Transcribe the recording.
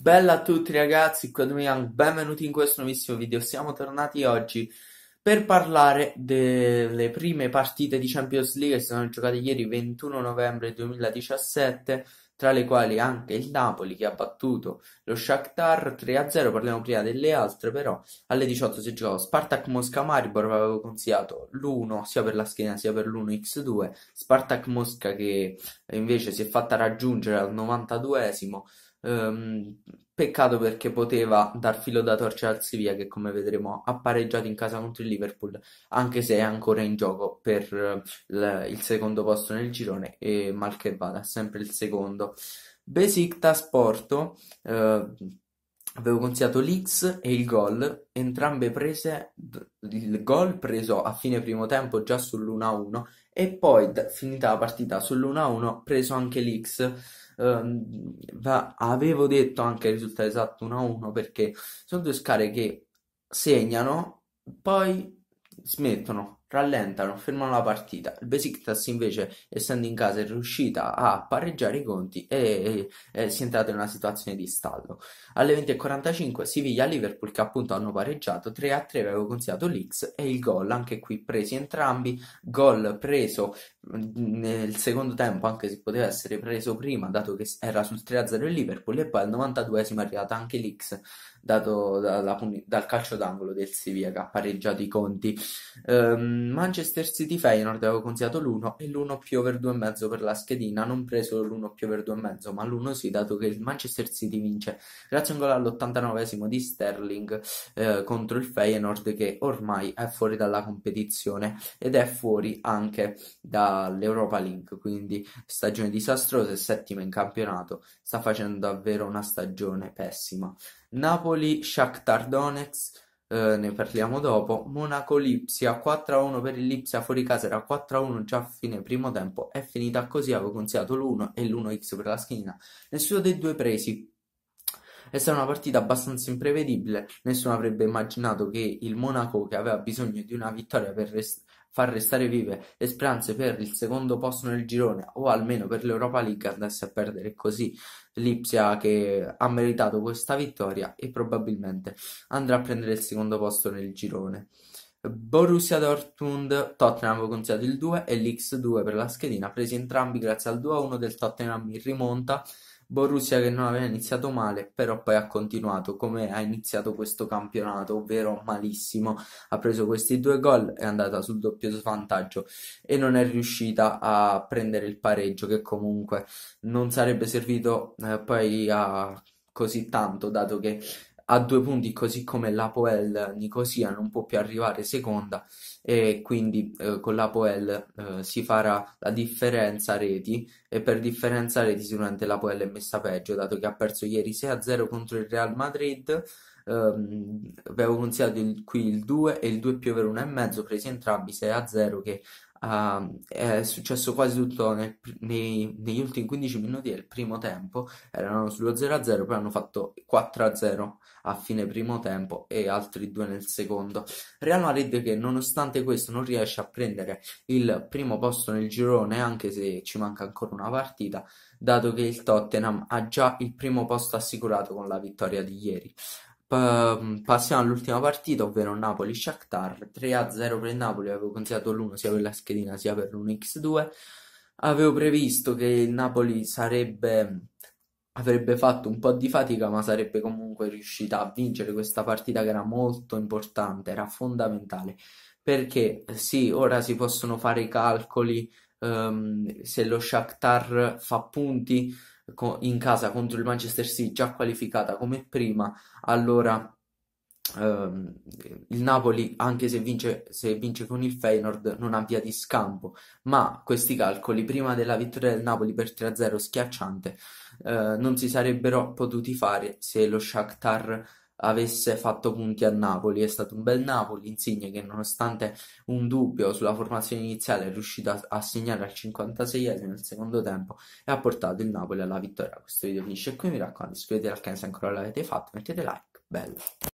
Bella a tutti ragazzi, qui è Young, benvenuti in questo nuovissimo video. Siamo tornati oggi per parlare delle prime partite di Champions League che si sono giocate ieri 21 novembre 2017, tra le quali anche il Napoli che ha battuto lo Shakhtar 3-0, parliamo prima delle altre però. Alle 18 si giocava Spartak Mosca Maribor, avevo consigliato l'1 sia per la schiena sia per l'1x2, Spartak Mosca che invece si è fatta raggiungere al 92esimo Ehm, peccato perché poteva dar filo da torcere al Siviglia che come vedremo ha pareggiato in casa contro il Liverpool anche se è ancora in gioco per eh, il secondo posto nel girone e mal che vada, sempre il secondo. Besiktas Porto eh, avevo consigliato l'X e il gol, entrambe prese, il gol preso a fine primo tempo già sull'1-1 e poi finita la partita sull'1-1 preso anche l'X ehm, avevo detto anche il risultato esatto 1-1 perché sono due scare che segnano, poi smettono rallentano, fermano la partita. Il Besiktas invece, essendo in casa, è riuscita a pareggiare i conti e, e, e si è entrata in una situazione di stallo. Alle 20.45 Siviglia Liverpool che appunto hanno pareggiato 3-3 avevo consigliato l'X e il gol, anche qui presi entrambi, gol preso nel secondo tempo, anche se poteva essere preso prima, dato che era sul 3-0 il Liverpool, e poi al 92esimo è arrivata anche l'X, dato da, da, dal calcio d'angolo del Siviglia che ha pareggiato i conti. Um, Mm, Manchester City-Feyenoord avevo consigliato l'1 e l'1 più over 2,5 per la schedina, non preso l'1 più over 2,5 ma l'1 sì dato che il Manchester City vince grazie a un gol all'89 di Sterling eh, contro il Feyenoord che ormai è fuori dalla competizione ed è fuori anche dall'Europa League, quindi stagione disastrosa e settima in campionato, sta facendo davvero una stagione pessima. Napoli, Shakhtar Donetsk eh, ne parliamo dopo. Monaco-Lipsia 4-1 per il Lipsia, fuori casa era 4-1 già a fine primo tempo. È finita così, avevo consigliato l'1 e l'1x per la schiena. Nessuno dei due presi. È stata una partita abbastanza imprevedibile, nessuno avrebbe immaginato che il Monaco, che aveva bisogno di una vittoria per restare far restare vive le speranze per il secondo posto nel girone o almeno per l'Europa League andasse a perdere così l'Ipsia che ha meritato questa vittoria e probabilmente andrà a prendere il secondo posto nel girone. Borussia Dortmund, Tottenham consigliato il 2 e l'X2 per la schedina, presi entrambi grazie al 2-1 del Tottenham in rimonta Borussia che non aveva iniziato male, però poi ha continuato come ha iniziato questo campionato, ovvero malissimo. Ha preso questi due gol, è andata sul doppio svantaggio e non è riuscita a prendere il pareggio che comunque non sarebbe servito eh, poi a così tanto, dato che a due punti, così come l'Apoel Nicosia non può più arrivare seconda e quindi eh, con l'Apoel eh, si farà la differenza reti e per differenza reti sicuramente l'Apoel è messa peggio dato che ha perso ieri 6-0 contro il Real Madrid ehm, avevo consigliato il- qui il 2 e il 2 più per e mezzo presi entrambi 6 a 0 che ah, è successo quasi tutto nel nei- negli ultimi 15 minuti del primo tempo, erano sullo 0 a 0, poi hanno fatto 4 a 0 a fine primo tempo e altri due nel secondo. Real Madrid che nonostante questo non riesce a prendere il primo posto nel girone anche se ci manca ancora una partita, dato che il Tottenham ha già il primo posto assicurato con la vittoria di ieri. Ehm, passiamo all'ultima partita, ovvero Napoli-Shakhtar 3-0 per il Napoli, avevo consigliato l'1 sia per la schedina sia per l'1x2 avevo previsto che il Napoli sarebbe, avrebbe fatto un po' di fatica ma sarebbe comunque riuscita a vincere questa partita che era molto importante, era fondamentale perché sì, ora si possono fare i calcoli um, se lo Shakhtar fa punti in casa contro il Manchester City già qualificata come prima, allora ehm, il Napoli, anche se vince, se vince con il Feyenoord, non ha via di scampo. Ma questi calcoli, prima della vittoria del Napoli per 3-0 schiacciante, eh, non si sarebbero potuti fare se lo Shakhtar avesse fatto punti a Napoli. È stato un bel Napoli, Insigne che nonostante un dubbio sulla formazione iniziale è riuscito a, a segnare al 56esimo nel secondo tempo e ha portato il Napoli alla vittoria. Questo video finisce qui, mi raccomando iscrivetevi al canale se ancora l'avete fatto, mettete like, bello!